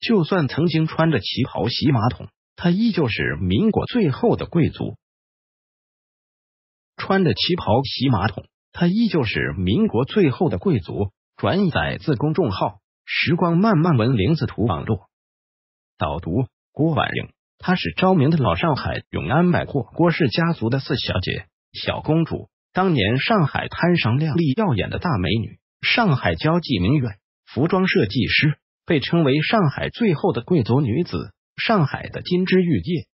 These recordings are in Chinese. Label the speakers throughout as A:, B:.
A: 就算曾经穿着旗袍洗马桶，她依旧是民国最后的贵族。穿着旗袍洗马桶，她依旧是民国最后的贵族。转载自公众号“时光慢慢文零字图网络”。导读：郭婉莹，她是昭明的老上海永安百货郭氏家族的四小姐、小公主，当年上海滩上靓丽耀眼的大美女，上海交际名媛，服装设计师。被称为上海最后的贵族女子，上海的金枝玉叶。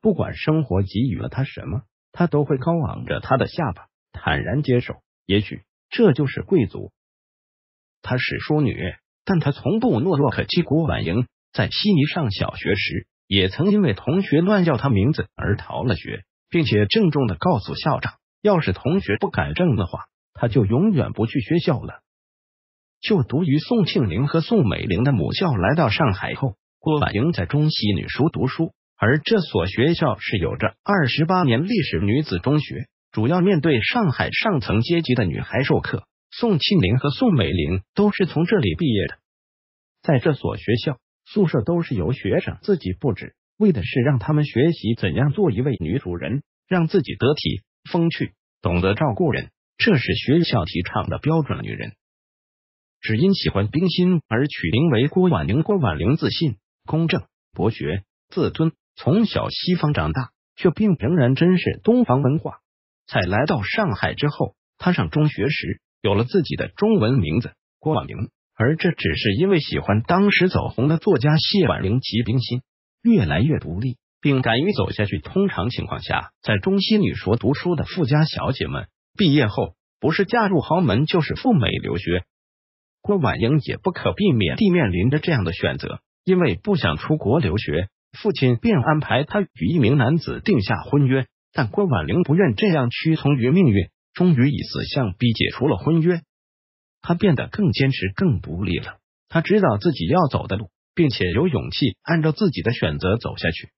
A: 不管生活给予了她什么，她都会高昂着她的下巴，坦然接受。也许这就是贵族。她是淑女，但她从不懦弱可欺、古婉莹在悉尼上小学时，也曾因为同学乱叫她名字而逃了学，并且郑重的告诉校长，要是同学不改正的话，她就永远不去学校了。就读于宋庆龄和宋美龄的母校。来到上海后，郭婉莹在中戏女书读书，而这所学校是有着二十八年历史女子中学，主要面对上海上层阶级的女孩授课。宋庆龄和宋美龄都是从这里毕业的。在这所学校，宿舍都是由学生自己布置，为的是让他们学习怎样做一位女主人，让自己得体、风趣，懂得照顾人。这是学校提倡的标准女人。只因喜欢冰心而取名为郭婉玲。郭婉玲自信、公正、博学、自尊，从小西方长大，却并仍然珍视东方文化。在来到上海之后，他上中学时有了自己的中文名字郭婉玲，而这只是因为喜欢当时走红的作家谢婉玲及冰心。越来越独立，并敢于走下去。通常情况下，在中心女塾读书的富家小姐们，毕业后不是嫁入豪门，就是赴美留学。郭婉莹也不可避免地面临着这样的选择，因为不想出国留学，父亲便安排她与一名男子定下婚约。但郭婉莹不愿这样屈从于命运，终于以死相逼解除了婚约。他变得更坚持、更独立了。他知道自己要走的路，并且有勇气按照自己的选择走下去。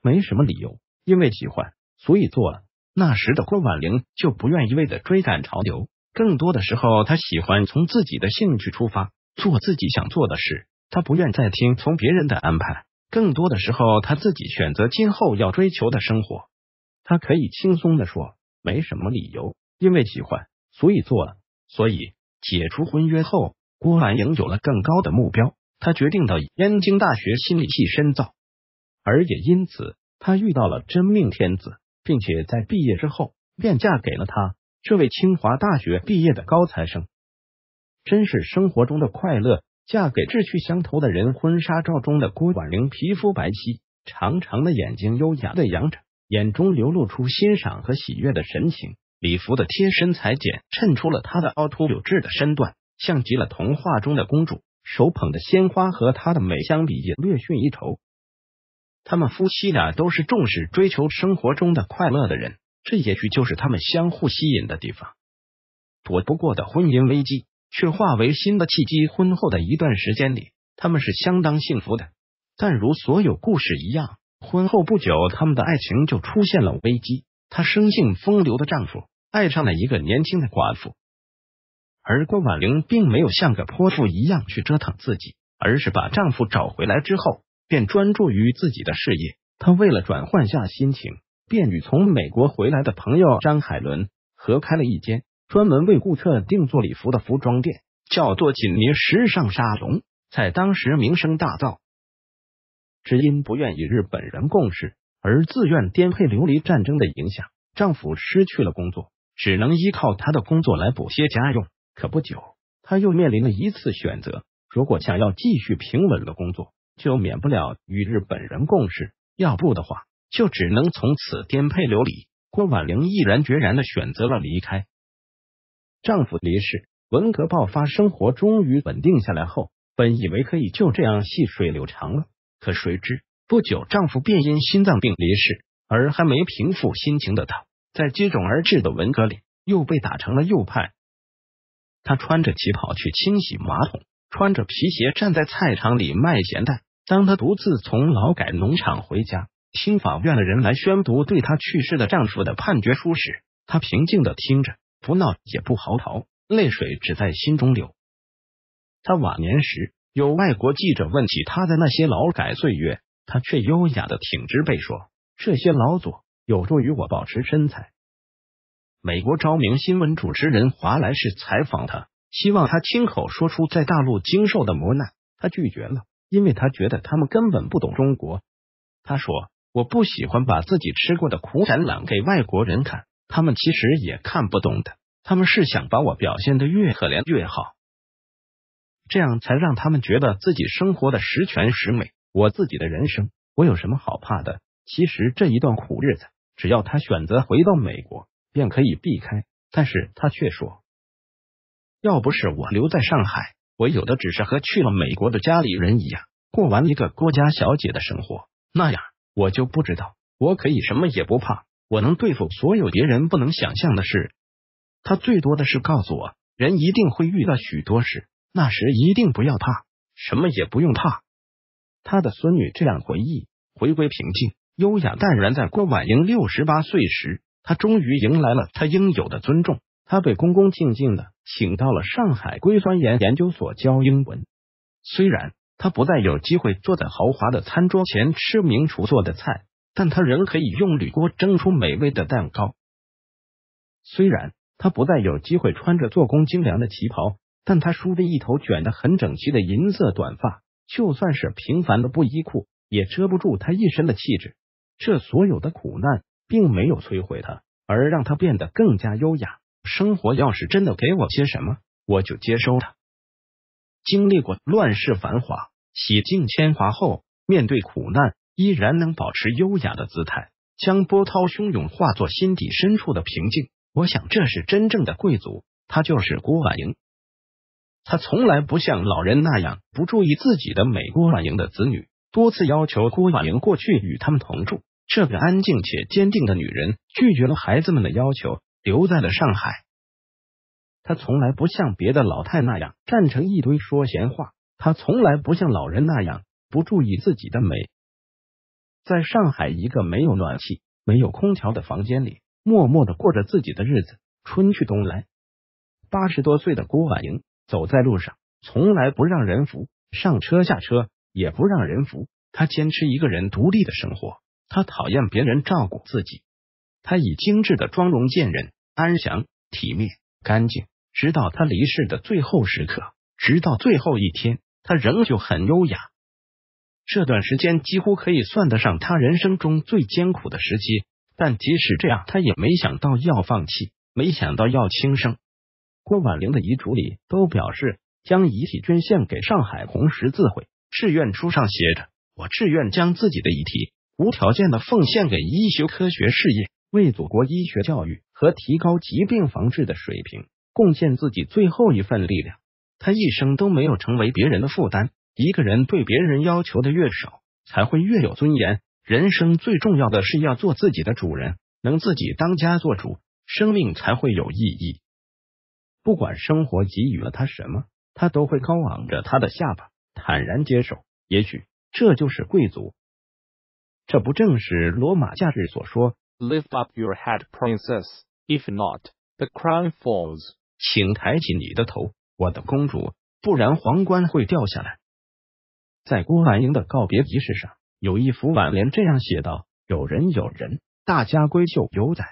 A: 没什么理由，因为喜欢，所以做了。那时的郭婉玲就不愿一味的追赶潮流。更多的时候，他喜欢从自己的兴趣出发，做自己想做的事。他不愿再听从别人的安排。更多的时候，他自己选择今后要追求的生活。他可以轻松的说，没什么理由，因为喜欢，所以做了。所以，解除婚约后，郭兰莹有了更高的目标。他决定到燕京大学心理系深造，而也因此，他遇到了真命天子，并且在毕业之后便嫁给了他。这位清华大学毕业的高材生，真是生活中的快乐。嫁给志趣相投的人，婚纱照中的郭婉玲皮肤白皙，长长的眼睛优雅的扬着，眼中流露出欣赏和喜悦的神情。礼服的贴身裁剪衬出了她的凹凸有致的身段，像极了童话中的公主。手捧的鲜花和她的美相比也略逊一筹。他们夫妻俩都是重视追求生活中的快乐的人。这也许就是他们相互吸引的地方，躲不过的婚姻危机，却化为新的契机。婚后的一段时间里，他们是相当幸福的。但如所有故事一样，婚后不久，他们的爱情就出现了危机。她生性风流的丈夫爱上了一个年轻的寡妇，而郭婉玲并没有像个泼妇一样去折腾自己，而是把丈夫找回来之后，便专注于自己的事业。她为了转换下心情。便与从美国回来的朋友张海伦合开了一间专门为顾客定做礼服的服装店，叫做锦妮时尚沙龙，在当时名声大噪。只因不愿与日本人共事，而自愿颠沛流离。战争的影响，丈夫失去了工作，只能依靠他的工作来补些家用。可不久，他又面临了一次选择：如果想要继续平稳的工作，就免不了与日本人共事；要不的话，就只能从此颠沛流离。郭婉玲毅然决然的选择了离开。丈夫离世，文革爆发，生活终于稳定下来后，本以为可以就这样细水流长了。可谁知不久，丈夫便因心脏病离世，而还没平复心情的她，在接踵而至的文革里又被打成了右派。她穿着旗袍去清洗马桶，穿着皮鞋站在菜场里卖咸蛋。当她独自从劳改农场回家。听法院的人来宣读对她去世的丈夫的判决书时，她平静地听着，不闹也不嚎啕，泪水只在心中流。她晚年时，有外国记者问起她的那些劳改岁月，她却优雅地挺直背说：“这些劳作有助于我保持身材。”美国《昭明新闻》主持人华莱士采访她，希望她亲口说出在大陆经受的磨难，她拒绝了，因为她觉得他们根本不懂中国。她说。我不喜欢把自己吃过的苦展览给外国人看，他们其实也看不懂的。他们是想把我表现的越可怜越好，这样才让他们觉得自己生活的十全十美。我自己的人生，我有什么好怕的？其实这一段苦日子，只要他选择回到美国，便可以避开。但是他却说，要不是我留在上海，我有的只是和去了美国的家里人一样，过完一个郭家小姐的生活那样。我就不知道，我可以什么也不怕，我能对付所有别人不能想象的事。他最多的是告诉我，人一定会遇到许多事，那时一定不要怕，什么也不用怕。他的孙女这样回忆，回归平静、优雅淡然。在郭婉莹六十八岁时，她终于迎来了她应有的尊重，她被恭恭敬敬的请到了上海硅酸盐研究所教英文。虽然。他不再有机会坐在豪华的餐桌前吃名厨做的菜，但他仍可以用铝锅蒸出美味的蛋糕。虽然他不再有机会穿着做工精良的旗袍，但他梳着一头卷得很整齐的银色短发，就算是平凡的布衣裤，也遮不住他一身的气质。这所有的苦难并没有摧毁他，而让他变得更加优雅。生活要是真的给我些什么，我就接收它。经历过乱世繁华、洗尽铅华后，面对苦难依然能保持优雅的姿态，将波涛汹涌化作心底深处的平静。我想，这是真正的贵族。他就是郭婉莹。他从来不像老人那样不注意自己的美。郭婉莹的子女多次要求郭婉莹过去与他们同住，这个安静且坚定的女人拒绝了孩子们的要求，留在了上海。他从来不像别的老太那样站成一堆说闲话，他从来不像老人那样不注意自己的美。在上海一个没有暖气、没有空调的房间里，默默的过着自己的日子。春去冬来，八十多岁的郭婉莹走在路上，从来不让人扶，上车下车也不让人扶。她坚持一个人独立的生活，她讨厌别人照顾自己。她以精致的妆容见人，安详、体面、干净。直到他离世的最后时刻，直到最后一天，他仍旧很优雅。这段时间几乎可以算得上他人生中最艰苦的时期，但即使这样，他也没想到要放弃，没想到要轻生。郭婉玲的遗嘱里都表示将遗体捐献给上海红十字会，志愿书上写着：“我志愿将自己的遗体无条件的奉献给医学科学事业，为祖国医学教育和提高疾病防治的水平。”贡献自己最后一份力量，他一生都没有成为别人的负担。一个人对别人要求的越少，才会越有尊严。人生最重要的是要做自己的主人，能自己当家做主，生命才会有意义。不管生活给予了他什么，他都会高昂着他的下巴，坦然接受。也许这就是贵族，这不正是罗马假日所说 l i f t up your head, princess. If not, the crown falls.” 请抬起你的头，我的公主，不然皇冠会掉下来。在郭兰英的告别仪式上，有一幅挽联这样写道：“有人，有人，大家闺秀有仔。”